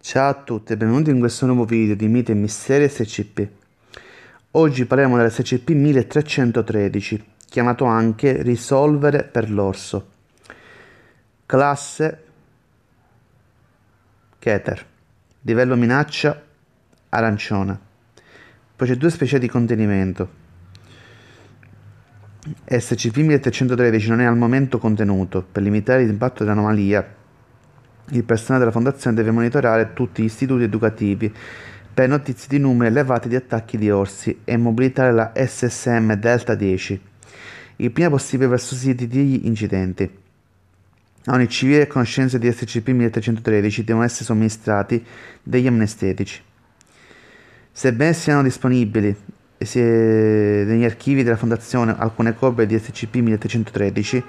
Ciao a tutti e benvenuti in questo nuovo video di Mite e Misteri SCP. Oggi parliamo dellscp 1313, chiamato anche Risolvere per l'orso. Classe Keter. Livello minaccia arancione. Poi c'è due specie di contenimento. SCP-1313 non è al momento contenuto. Per limitare l'impatto dell'anomalia, il personale della Fondazione deve monitorare tutti gli istituti educativi per notizie di numeri elevati di attacchi di orsi e mobilitare la SSM Delta 10 il prima possibile verso siti degli incidenti. A ogni civile conoscenza di SCP-1313 devono essere somministrati degli amnestetici. Sebbene siano disponibili negli archivi della Fondazione alcune copie di SCP-1313, in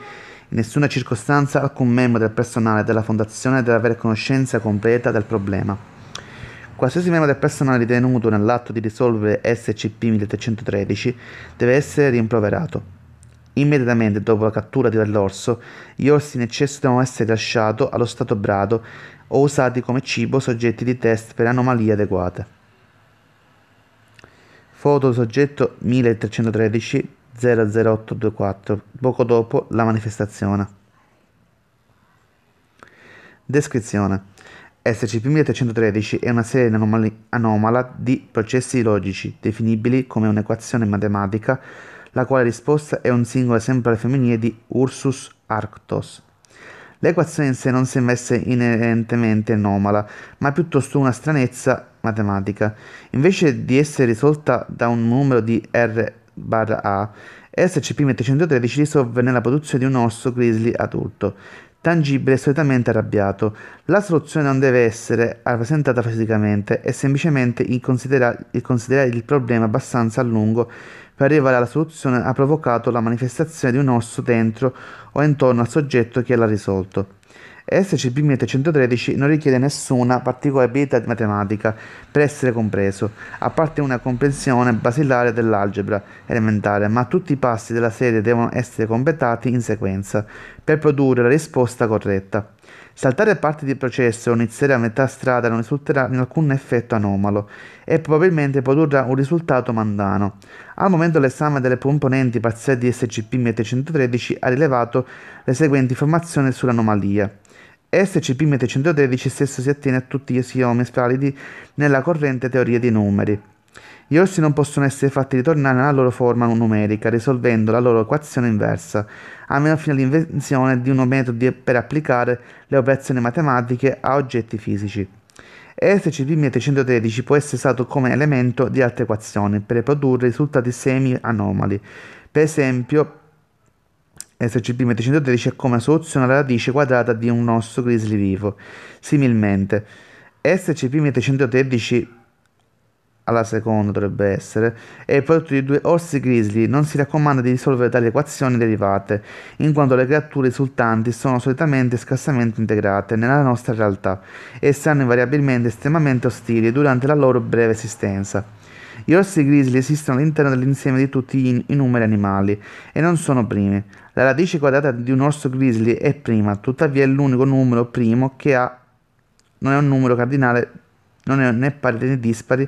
nessuna circostanza alcun membro del personale della Fondazione deve avere conoscenza completa del problema. Qualsiasi membro del personale ritenuto nell'atto di risolvere SCP-1313 deve essere rimproverato. Immediatamente dopo la cattura dell'orso, gli orsi in eccesso devono essere lasciati allo stato brado o usati come cibo soggetti di test per anomalie adeguate. Foto soggetto 1313 00824, poco dopo la manifestazione. Descrizione. SCP-1313 è una serie anomali- anomala di processi logici, definibili come un'equazione matematica, la quale risposta è un singolo esempio femminile di Ursus Arctos. L'equazione in sé non sembra essere inerentemente anomala, ma piuttosto una stranezza matematica, invece di essere risolta da un numero di R barra A, SCP-313 risolve nella produzione di un orso grizzly adulto, tangibile e solitamente arrabbiato. La soluzione non deve essere rappresentata fisicamente, è semplicemente il considerare, il considerare il problema abbastanza a lungo arrivare alla soluzione ha provocato la manifestazione di un osso dentro o intorno al soggetto che l'ha risolto. SCP-1113 non richiede nessuna particolare abilità matematica per essere compreso, a parte una comprensione basilare dell'algebra elementare, ma tutti i passi della serie devono essere completati in sequenza per produrre la risposta corretta. Saltare parti di processo o iniziare a metà strada non risulterà in alcun effetto anomalo e probabilmente produrrà un risultato mandano. Al momento l'esame delle componenti parziali di SCP-1113 ha rilevato le seguenti informazioni sull'anomalia. SCP-1113 stesso si attiene a tutti gli isomi spalidi nella corrente teoria dei numeri. Gli orsi non possono essere fatti ritornare alla loro forma numerica, risolvendo la loro equazione inversa, a meno fino all'invenzione di uno metodo per applicare le operazioni matematiche a oggetti fisici. scp 1313 può essere usato come elemento di altre equazioni per produrre risultati semi-anomali. Per esempio, scp 1313 è come soluzione alla radice quadrata di un osso grizzly vivo. Similmente, scp 1313 alla seconda dovrebbe essere, e il prodotto di due orsi grizzly, non si raccomanda di risolvere tali equazioni derivate, in quanto le creature risultanti sono solitamente scarsamente integrate nella nostra realtà e saranno invariabilmente estremamente ostili durante la loro breve esistenza. Gli orsi grizzly esistono all'interno dell'insieme di tutti i numeri animali e non sono primi. La radice quadrata di un orso grizzly è prima, tuttavia è l'unico numero primo che ha non è un numero cardinale, non è né pari né dispari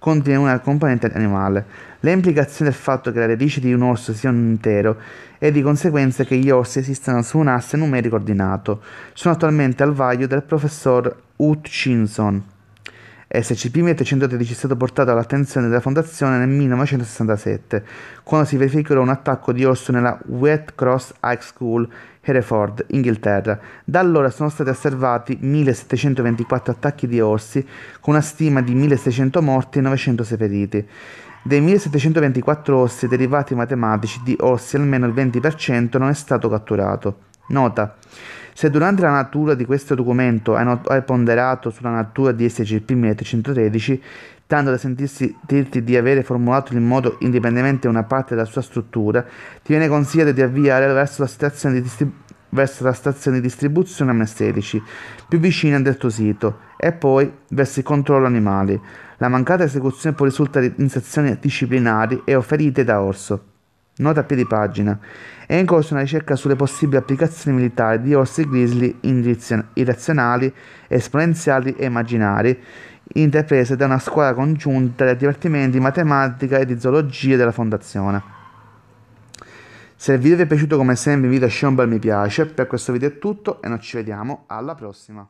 contiene una componente animale. Le implicazioni del fatto che le radici di un orso siano un intero e di conseguenza che gli orsi esistano su un asse numerico ordinato sono attualmente al vaglio del professor Hutchinson. SCP-1313 è stato portato all'attenzione della Fondazione nel 1967, quando si verificò un attacco di orso nella Wet Cross High School, Hereford, Inghilterra. Da allora sono stati osservati 1724 attacchi di orsi, con una stima di 1600 morti e 906 feriti. Dei 1724 orsi derivati matematici di orsi almeno il 20% non è stato catturato. Nota. Se durante la natura di questo documento hai ponderato sulla natura di SCP 1313, tanto da sentirsi dirti di avere formulato in modo indipendente una parte della sua struttura, ti viene consigliato di avviare verso la stazione di, distrib- verso la stazione di distribuzione amnestetici, più vicina del tuo sito, e poi verso il controllo animali. La mancata esecuzione può risultare in sezioni disciplinari e o ferite da orso. Nota a piedi pagina. È in corso una ricerca sulle possibili applicazioni militari di orsi grizzly indirizio- irrazionali, esponenziali e immaginari, intraprese da una scuola congiunta di divertimenti di matematica e di zoologia della fondazione. Se il video vi è piaciuto come sempre invito a lasciare un bel mi piace, per questo video è tutto e noi ci vediamo alla prossima.